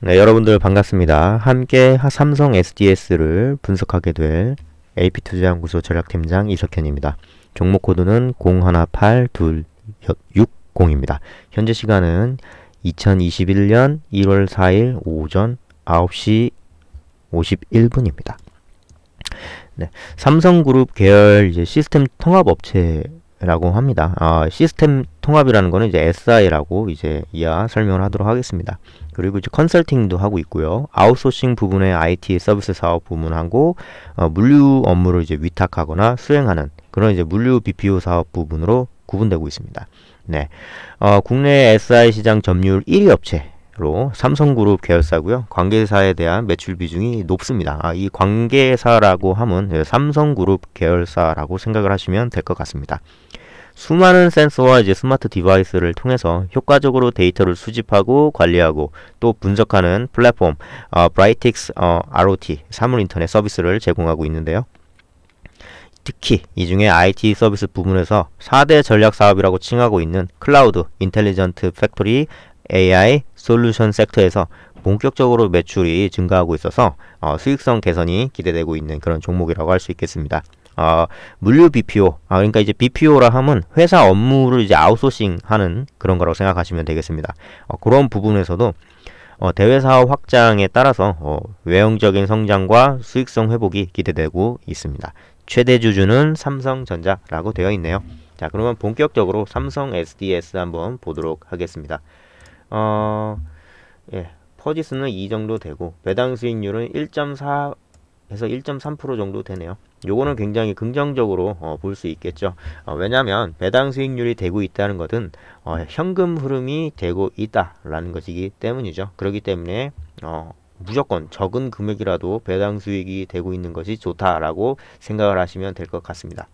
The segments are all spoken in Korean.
네, 여러분들 반갑습니다. 함께 삼성 SDS를 분석하게 될 AP투자연구소 전략팀장 이석현입니다. 종목 코드는 018260입니다. 현재 시간은 2021년 1월 4일 오전 9시 51분입니다. 네, 삼성그룹 계열 이제 시스템 통합 업체 라고 합니다. 아, 시스템 통합이라는 거는 이제 SI라고 이제 이하 설명을 하도록 하겠습니다. 그리고 이제 컨설팅도 하고 있고요. 아웃소싱 부분의 IT 서비스 사업 부문하고 어, 물류 업무를 이제 위탁하거나 수행하는 그런 이제 물류 BPO 사업 부분으로 구분되고 있습니다. 네. 어, 국내 SI 시장 점유율 1위 업체 로 삼성그룹 계열사고요. 관계사에 대한 매출 비중이 높습니다. 아, 이 관계사라고 하면 삼성그룹 계열사라고 생각을 하시면 될 것 같습니다. 수많은 센서와 이제 스마트 디바이스를 통해서 효과적으로 데이터를 수집하고 관리하고 또 분석하는 플랫폼 어, 브라이틱스 어, ROT 사물 인터넷 서비스를 제공하고 있는데요. 특히 이 중에 IT 서비스 부분에서 4대 전략 사업이라고 칭하고 있는 클라우드, 인텔리전트 팩토리, AI, 솔루션 섹터에서 본격적으로 매출이 증가하고 있어서 어, 수익성 개선이 기대되고 있는 그런 종목이라고 할 수 있겠습니다. 아, 물류 BPO. 아, 그러니까 이제 BPO라 함은 회사 업무를 이제 아웃소싱 하는 그런 거라고 생각하시면 되겠습니다. 어, 그런 부분에서도 어, 대외 사업 확장에 따라서 어, 외형적인 성장과 수익성 회복이 기대되고 있습니다. 최대 주주는 삼성전자라고 되어 있네요. 자, 그러면 본격적으로 삼성 SDS 한번 보도록 하겠습니다. 어, 예, 퍼지스는 이 정도 되고 배당 수익률은 1.4에서 1.3% 정도 되네요. 요거는 굉장히 긍정적으로 어, 볼수 있겠죠. 어, 왜냐하면 배당 수익률이 되고 있다는 것은 어, 현금 흐름이 되고 있다라는 것이기 때문이죠. 그렇기 때문에 어, 무조건 적은 금액이라도 배당 수익이 되고 있는 것이 좋다라고 생각을 하시면 될 것 같습니다.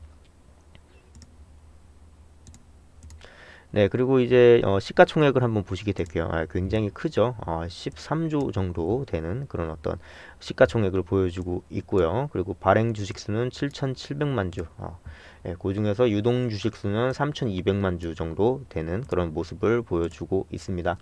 네, 그리고 이제 어, 시가총액을 한번 보시게 될게요. 아, 굉장히 크죠. 어, 아, 13조 정도 되는 그런 어떤 시가총액을 보여주고 있고요. 그리고 발행 주식수는 7,700만 주. 어, 예, 그 중에서 유동 주식수는 3,200만 주 정도 되는 그런 모습을 보여주고 있습니다.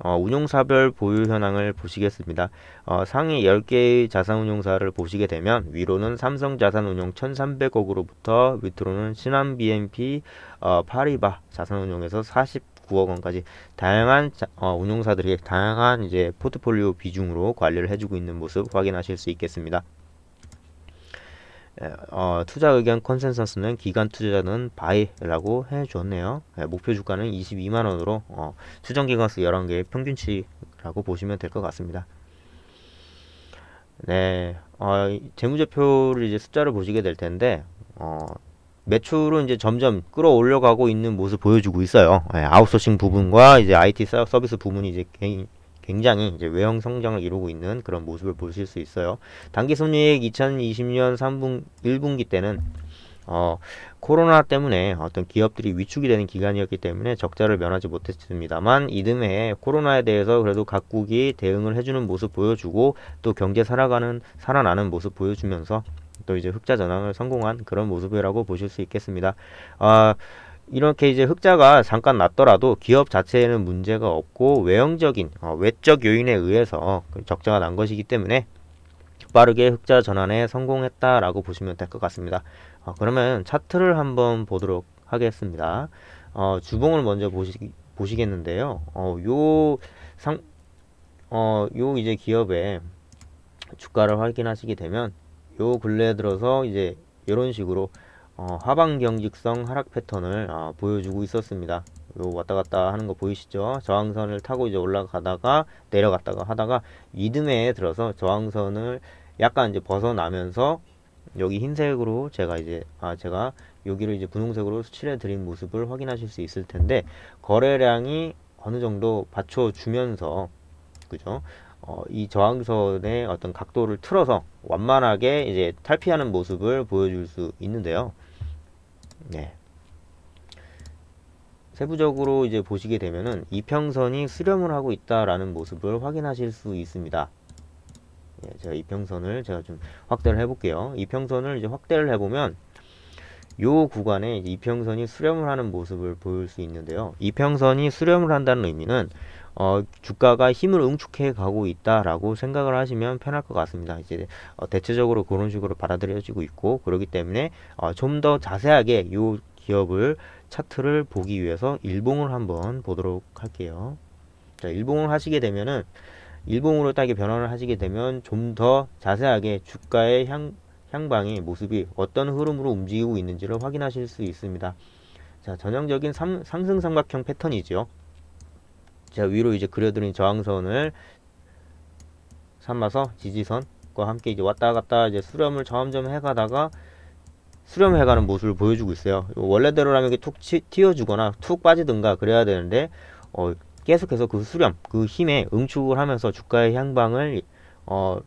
어, 운용사별 보유 현황을 보시겠습니다. 어, 상위 10개의 자산운용사를 보시게 되면 위로는 삼성자산운용 1300억으로부터 밑으로는 신한BNP 어, 파리바 자산운용에서 49억 원까지 다양한 자, 어, 운용사들이 다양한 이제 포트폴리오 비중으로 관리를 해주고 있는 모습 확인하실 수 있겠습니다. 예, 어, 투자 의견 컨센서스는 기관 투자자는 바이라고 해줬네요. 예, 목표 주가는 22만원으로 어, 수정 기관수 11개의 평균치라고 보시면 될 것 같습니다. 네, 어, 재무제표를 이제 숫자를 보시게 될 텐데, 어, 매출은 이제 점점 끌어올려가고 있는 모습 보여주고 있어요. 예, 아웃소싱 부분과 이제 IT 서비스 부분이 이제 굉장히 이제 외형 성장을 이루고 있는 그런 모습을 보실 수 있어요. 단기 순이익 2020년 3분 1분기 때는 어, 코로나 때문에 어떤 기업들이 위축이 되는 기간이었기 때문에 적자를 면하지 못했습니다만 이듬해 코로나에 대해서 그래도 각국이 대응을 해주는 모습 보여주고 또 경제 살아가는 살아나는 모습 보여주면서 또 이제 흑자 전환을 성공한 그런 모습이라고 보실 수 있겠습니다. 아 어, 이렇게 이제 흑자가 잠깐 났더라도 기업 자체에는 문제가 없고 외형적인 어, 외적 요인에 의해서 그 적자가 난 것이기 때문에 빠르게 흑자 전환에 성공했다라고 보시면 될 것 같습니다. 어, 그러면 차트를 한번 보도록 하겠습니다. 어, 주봉을 먼저 보시, 보시겠는데요. 어, 요 상, 어, 요 이제 기업의 주가를 확인하시게 되면 요 근래에 들어서 이제 이런 식으로 어, 하방 경직성 하락 패턴을 어, 보여주고 있었습니다. 요 왔다갔다 하는 거 보이시죠? 저항선을 타고 이제 올라가다가 내려갔다가 하다가 이듬해에 들어서 저항선을 약간 이제 벗어나면서 여기 흰색으로 제가 이제 아 제가 여기를 이제 분홍색으로 수칠해 드린 모습을 확인하실 수 있을 텐데 거래량이 어느 정도 받쳐 주면서 그죠? 어, 이 저항선의 어떤 각도를 틀어서 완만하게 이제 탈피하는 모습을 보여줄 수 있는데요. 네. 세부적으로 이제 보시게 되면은 이평선이 수렴을 하고 있다라는 모습을 확인하실 수 있습니다. 예, 제가 이평선을 제가 좀 확대를 해볼게요. 이평선을 이제 확대를 해보면 요 구간에 이평선이 수렴을 하는 모습을 보일 수 있는데요. 이평선이 수렴을 한다는 의미는 어, 주가가 힘을 응축해 가고 있다라고 생각을 하시면 편할 것 같습니다. 이제 어, 대체적으로 그런 식으로 받아들여지고 있고 그렇기 때문에 어, 좀 더 자세하게 요 기업을 차트를 보기 위해서 일봉을 한번 보도록 할게요. 자, 일봉을 하시게 되면은 일봉으로 딱 변환을 하시게 되면 좀 더 자세하게 주가의 향 향방이 모습이 어떤 흐름으로 움직이고 있는지를 확인하실 수 있습니다. 자, 전형적인 삼, 상승 삼각형 패턴이죠. 자, 위로 이제 그려드린 저항선을 삼아서 지지선과 함께 이제 왔다 갔다 이제 수렴을 점점 해가다가 수렴해가는 모습을 보여주고 있어요. 원래대로라면 툭 치, 튀어주거나 툭 빠지든가 그래야 되는데 어, 계속해서 그 수렴, 그 힘에 응축을 하면서 주가의 향방을 어,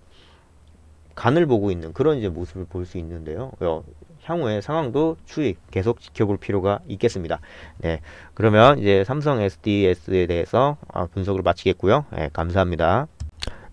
간을 보고 있는 그런 이제 모습을 볼 수 있는데요. 어, 향후의 상황도 추이 계속 지켜볼 필요가 있겠습니다. 네, 그러면 이제 삼성 SDS에 대해서 아, 분석을 마치겠고요. 네, 감사합니다.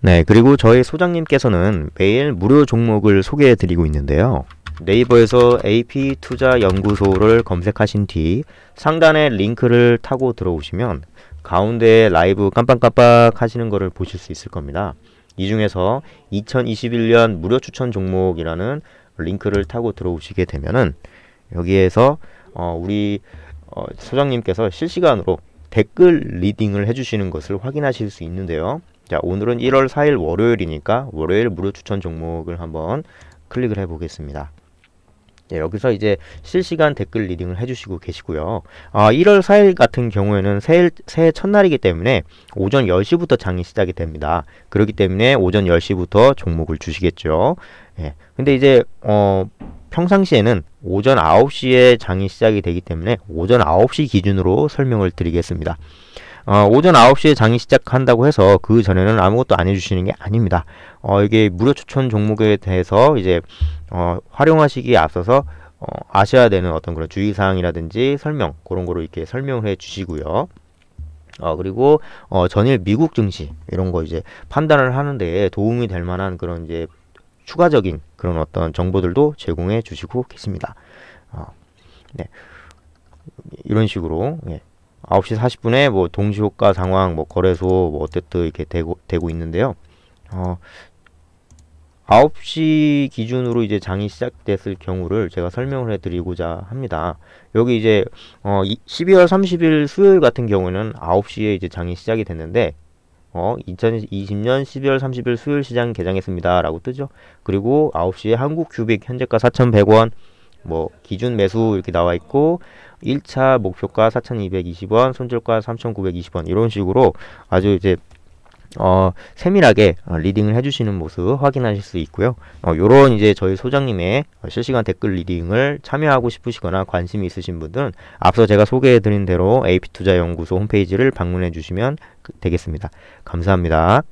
네, 그리고 저희 소장님께서는 매일 무료 종목을 소개해드리고 있는데요. 네이버에서 AP투자연구소를 검색하신 뒤 상단에 링크를 타고 들어오시면 가운데 라이브 깜빡깜빡 하시는 것을 보실 수 있을 겁니다. 이 중에서 2021년 무료 추천 종목이라는 링크를 타고 들어오시게 되면은 여기에서 어, 우리 어, 소장님께서 실시간으로 댓글 리딩을 해주시는 것을 확인하실 수 있는데요. 자, 오늘은 1월 4일 월요일이니까 월요일 무료 추천 종목을 한번 클릭을 해보겠습니다. 예, 여기서 이제 실시간 댓글 리딩을 해주시고 계시고요. 아, 1월 4일 같은 경우에는 새해, 새해 첫날이기 때문에 오전 10시부터 장이 시작이 됩니다. 그렇기 때문에 오전 10시부터 종목을 주시겠죠. 예, 근데 이제 어, 평상시에는 오전 9시에 장이 시작이 되기 때문에 오전 9시 기준으로 설명을 드리겠습니다. 어, 오전 9시에 장이 시작한다고 해서 그 전에는 아무것도 안 해주시는 게 아닙니다. 어, 이게 무료 추천 종목에 대해서 이제 어, 활용하시기에 앞서서 어, 아셔야 되는 어떤 그런 주의사항이라든지 설명 그런 거로 이렇게 설명해 주시고요. 어, 그리고 어, 전일 미국 증시 이런 거 이제 판단을 하는데 도움이 될 만한 그런 이제 추가적인 그런 어떤 정보들도 제공해 주시고 계십니다. 어, 네. 이런 식으로 예. 아홉 시 사십 분에뭐 동시효과 상황, 뭐 거래소, 뭐 어쨌든 이렇게 되고, 되고 있는데요. 어, 9시 기준으로 이제 장이 시작됐을 경우를 제가 설명을 해드리고자 합니다. 여기 이제 어 12월 30일 수요일 같은 경우는 9시에 이제 장이 시작이 됐는데 어 2020년 12월 30일 수요일 시장 개장했습니다. 라고 뜨죠. 그리고 9시에 한국 큐빅 현재가 4,100원 뭐 기준 매수 이렇게 나와 있고 1차 목표가 4,220원, 손절가 3,920원 이런 식으로 아주 이제 어, 세밀하게 어, 리딩을 해주시는 모습 확인하실 수 있고요. 어, 요런 이제 저희 소장님의 실시간 댓글 리딩을 참여하고 싶으시거나 관심이 있으신 분들은 앞서 제가 소개해드린 대로 AP투자연구소 홈페이지를 방문해 주시면 그, 되겠습니다. 감사합니다.